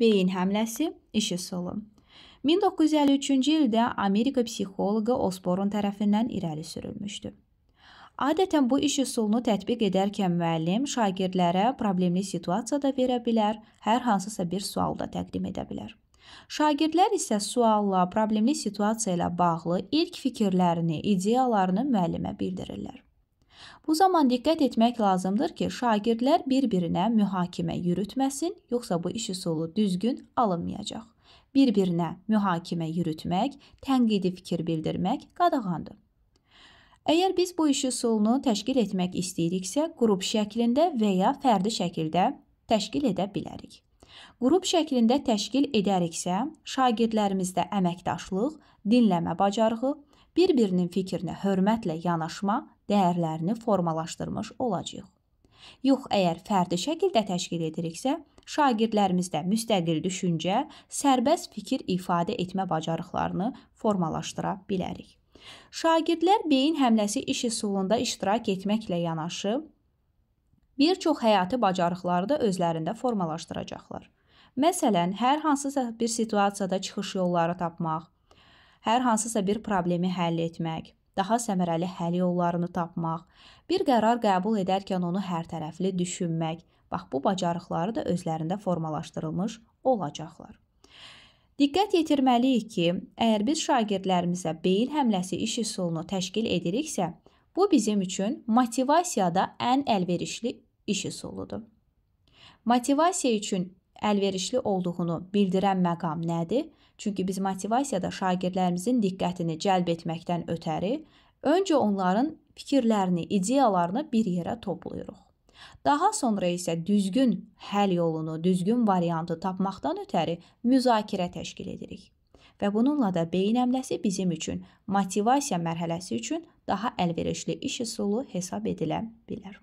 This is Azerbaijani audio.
Beyin həmləsi, iş üsulu. 1953-cü ildə Amerika psixoloqu Osborn tərəfindən irəli sürülmüşdü. Adətən bu iş üsulunu tətbiq edərkən müəllim şagirdlərə problemli situasiya da verə bilər, hər hansısa bir sual da təqdim edə bilər. Şagirdlər isə sualla, problemli situasiya ilə bağlı ilk fikirlərini, ideyalarını müəllimə bildirirlər. Bu zaman diqqət etmək lazımdır ki, şagirdlər bir-birinə mühakimə yürütməsin, yoxsa bu iş üsulu düzgün alınmayacaq. Bir-birinə mühakimə yürütmək, tənqidi fikir bildirmək qadağandır. Əgər biz bu iş üsulunu təşkil etmək istəyiriksə, qrup şəklində və ya fərdi şəkildə təşkil edə bilərik. Qrup şəklində təşkil edəriksə, şagirdlərimizdə əməkdaşlıq, dinləmə bacarığı, bir-birinin fikrinə hörmətlə yanaşma dəyərlərini formalaşdırmış olacağıq. Yox, əgər fərdi şəkildə təşkil ediriksə, şagirdlərimizdə müstəqil düşüncə, sərbəst fikir ifadə etmə bacarıqlarını formalaşdıra bilərik. Şagirdlər beyin həmləsi iş üsulunda iştirak etməklə yanaşı, bir çox həyati bacarıqları da özlərində formalaşdıracaqlar. Məsələn, hər hansısa bir situasiyada çıxış yolları tapmaq, hər hansısa bir problemi həll etmək, daha səmərəli həll yollarını tapmaq, bir qərar qəbul edərkən onu hərtərəfli düşünmək, bax bu bacarıqları da özlərində formalaşdırılmış olacaqlar. Diqqət yetirməliyik ki, əgər biz şagirdlərimizə beyil həmləsi iş üsulunu təşkil ediriksə, bu bizim üçün motivasiyada ən əlverişli iş üsuludur. Motivasiya üçün əlverişli olduğunu bildirən məqam nədir? Çünki biz motivasiyada şagirdlərimizin diqqətini cəlb etməkdən ötəri öncə onların fikirlərini, ideyalarını bir yerə toplayırıq. Daha sonra isə düzgün həll yolunu, düzgün variantı tapmaqdan ötəri müzakirə təşkil edirik. Və bununla da beyin əmləsi bizim üçün motivasiya mərhələsi üçün daha əlverişli iş üsulu hesab edilə bilər.